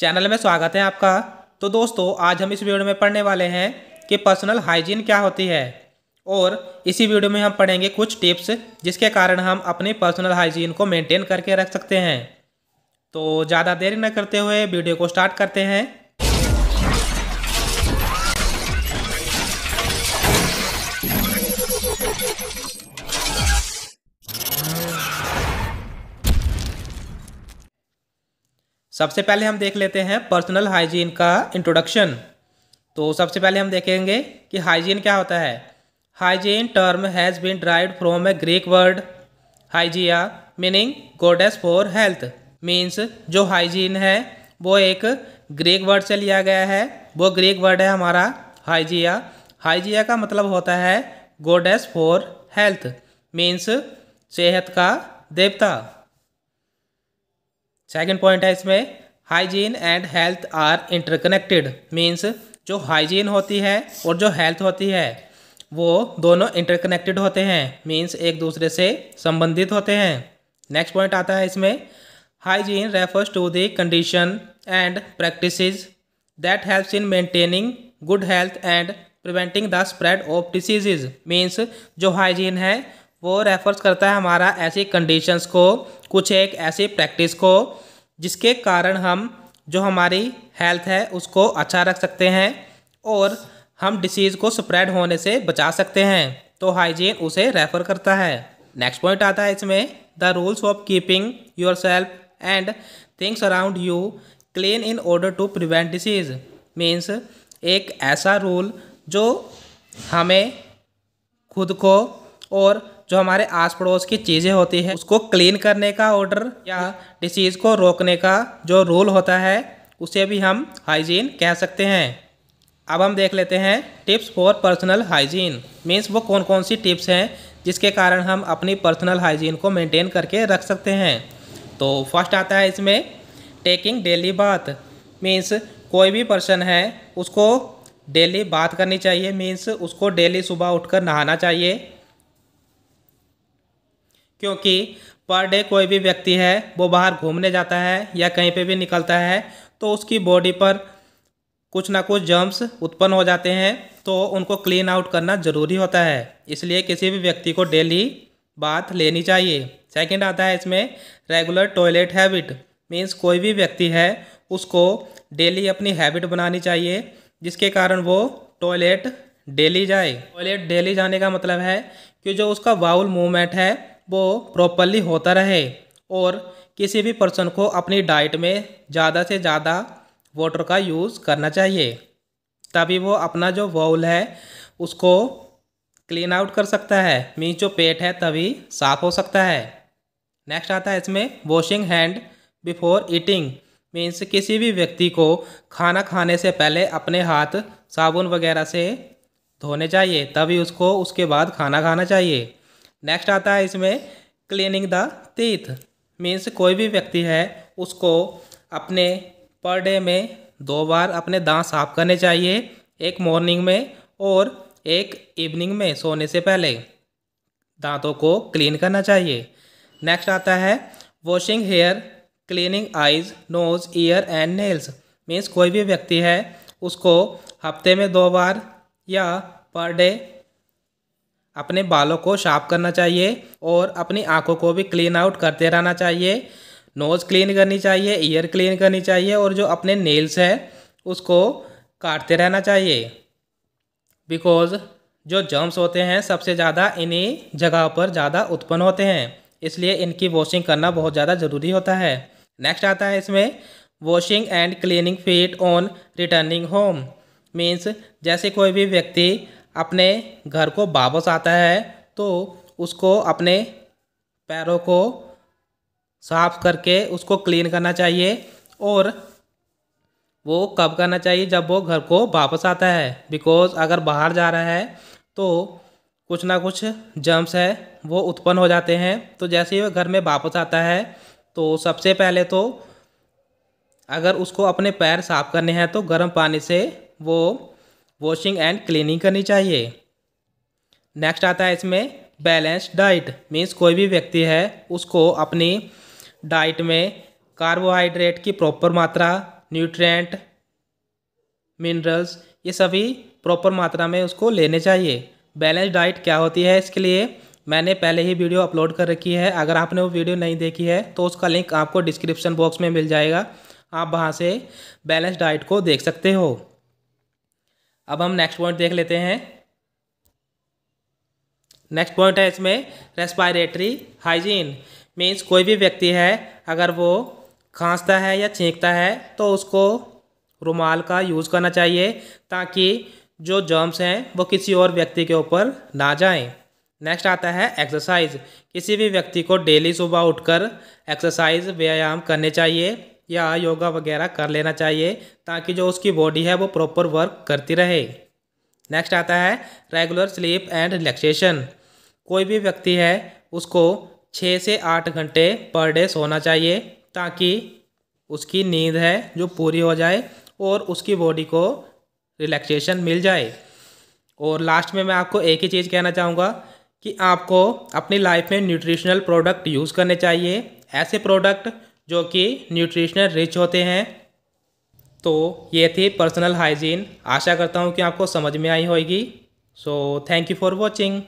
channel में स्वागत है आपका तो दोस्तों आज हम इस वीडियो में पढ़ने वाले हैं कि पर्सनल हाइजीन क्या होती है और इसी वीडियो में हम पढ़ेंगे कुछ टिप्स जिसके कारण हम अपनी पर्सनल हाइजीन को मेंटेन करके रख सकते हैं तो ज़्यादा देरी न करते हुए वीडियो को स्टार्ट करते हैं सबसे पहले हम देख लेते हैं पर्सनल हाइजीन का इंट्रोडक्शन तो सबसे पहले हम देखेंगे कि हाइजीन क्या होता है hygiene term has been derive from a Greek word hygieia meaning goddess for health means जो हाइजीन है वो एक ग्रीक वर्ड से लिया गया है वो ग्रीक वर्ड है हमारा हाइजिया हाइजिया का मतलब होता है गोडेस फॉर हेल्थ मीन्स सेहत का देवता सेकेंड पॉइंट है इसमें hygiene and health are interconnected means जो हाइजीन होती है और जो हेल्थ होती है वो दोनों इंटरकनेक्टेड होते हैं मीन्स एक दूसरे से संबंधित होते हैं नेक्स्ट पॉइंट आता है इसमें hygiene refers to the condition and practice that helps in maintaining good health and preventing the spread of diseases means जो हाइजीन है वो रेफर्स करता है हमारा ऐसी कंडीशंस को कुछ एक ऐसी प्रैक्टिस को जिसके कारण हम जो हमारी हेल्थ है उसको अच्छा रख सकते हैं और हम डिसीज़ को स्प्रेड होने से बचा सकते हैं तो हाइजीन उसे रेफ़र करता है नेक्स्ट पॉइंट आता है इसमें the rules of keeping yourself and things around you clean in order to prevent disease means एक ऐसा रूल जो हमें खुद को और जो हमारे आस पड़ोस की चीज़ें होती है उसको क्लीन करने का ऑर्डर या डिसीज़ को रोकने का जो रूल होता है उसे भी हम हाइजीन कह सकते हैं अब हम देख लेते हैं tips for personal hygiene means वो कौन कौन सी टिप्स हैं जिसके कारण हम अपनी पर्सनल हाइजीन को मेंटेन करके रख सकते हैं तो फर्स्ट आता है इसमें टेकिंग डेली बाथ मीन्स कोई भी पर्सन है उसको डेली बात करनी चाहिए मीन्स उसको डेली सुबह उठकर नहाना चाहिए क्योंकि पर डे कोई भी व्यक्ति है वो बाहर घूमने जाता है या कहीं पे भी निकलता है तो उसकी बॉडी पर कुछ ना कुछ जर्म्स उत्पन्न हो जाते हैं तो उनको क्लीन आउट करना ज़रूरी होता है इसलिए किसी भी व्यक्ति को डेली बात लेनी चाहिए सेकंड आता है इसमें रेगुलर टॉयलेट हैबिट मीन्स कोई भी व्यक्ति है उसको डेली अपनी हैबिट बनानी चाहिए जिसके कारण वो टॉयलेट डेली जाए टॉयलेट डेली जाने का मतलब है कि जो उसका बाउल मूवमेंट है वो प्रॉपरली होता रहे और किसी भी पर्सन को अपनी डाइट में ज़्यादा से ज़्यादा वाटर का यूज़ करना चाहिए तभी वो अपना जो वॉल है उसको क्लीन आउट कर सकता है मीन्स जो पेट है तभी साफ हो सकता है नेक्स्ट आता है इसमें washing hand before eating means किसी भी व्यक्ति को खाना खाने से पहले अपने हाथ साबुन वगैरह से धोने चाहिए तभी उसको उसके बाद खाना खाना चाहिए नेक्स्ट आता है इसमें क्लीनिंग द तीथ मीन्स कोई भी व्यक्ति है उसको अपने पर डे में दो बार अपने दांत साफ करने चाहिए एक मॉर्निंग में और एक इवनिंग में सोने से पहले दांतों को क्लीन करना चाहिए नेक्स्ट आता है washing hair cleaning eyes nose ear and nails means कोई भी व्यक्ति है उसको हफ्ते में दो बार या पर डे अपने बालों को साफ करना चाहिए और अपनी आंखों को भी क्लीन आउट करते रहना चाहिए नोज़ क्लीन करनी चाहिए ईयर क्लीन करनी चाहिए और जो अपने नेल्स है उसको काटते रहना चाहिए बिकॉज़ जो जर्म्स होते हैं सबसे ज़्यादा इन्हीं जगह पर ज़्यादा उत्पन्न होते हैं इसलिए इनकी वॉशिंग करना बहुत ज़्यादा ज़रूरी होता है नेक्स्ट आता है इसमें washing and cleaning feet on returning home means जैसे कोई भी व्यक्ति अपने घर को वापस आता है तो उसको अपने पैरों को साफ करके उसको क्लीन करना चाहिए और वो कब करना चाहिए जब वो घर को वापस आता है बिकॉज़ अगर बाहर जा रहा है तो कुछ ना कुछ जम्स है वो उत्पन्न हो जाते हैं तो जैसे ही वह घर में वापस आता है तो सबसे पहले तो अगर उसको अपने पैर साफ करने हैं तो गर्म पानी से वो वॉशिंग एंड क्लीनिंग करनी चाहिए नेक्स्ट आता है इसमें बैलेंस्ड डाइट मीन्स कोई भी व्यक्ति है उसको अपनी डाइट में कार्बोहाइड्रेट की प्रॉपर मात्रा न्यूट्रिएंट मिनरल्स ये सभी प्रॉपर मात्रा में उसको लेने चाहिए बैलेंस डाइट क्या होती है इसके लिए मैंने पहले ही वीडियो अपलोड कर रखी है अगर आपने वो वीडियो नहीं देखी है तो उसका लिंक आपको डिस्क्रिप्शन बॉक्स में मिल जाएगा आप वहाँ से बैलेंस डाइट को देख सकते हो अब हम नेक्स्ट पॉइंट देख लेते हैं नेक्स्ट पॉइंट है इसमें रेस्पायरेटरी हाइजीन मीन्स कोई भी व्यक्ति है अगर वो खांसता है या छींकता है तो उसको रुमाल का यूज़ करना चाहिए ताकि जो जर्म्स हैं वो किसी और व्यक्ति के ऊपर ना जाएं नेक्स्ट आता है एक्सरसाइज किसी भी व्यक्ति को डेली सुबह उठकर एक्सरसाइज व्यायाम करने चाहिए या योगा वगैरह कर लेना चाहिए ताकि जो उसकी बॉडी है वो प्रॉपर वर्क करती रहे नेक्स्ट आता है रेगुलर स्लीप एंड रिलैक्सेशन कोई भी व्यक्ति है उसको छः से आठ घंटे पर डे सोना चाहिए ताकि उसकी नींद है जो पूरी हो जाए और उसकी बॉडी को रिलैक्सेशन मिल जाए और लास्ट में मैं आपको एक ही चीज़ कहना चाहूँगा कि आपको अपनी लाइफ में न्यूट्रिशनल प्रोडक्ट यूज़ करने चाहिए ऐसे प्रोडक्ट जो कि न्यूट्रिशनल रिच होते हैं तो ये थी पर्सनल हाइजीन आशा करता हूँ कि आपको समझ में आई होगी so thank you for watching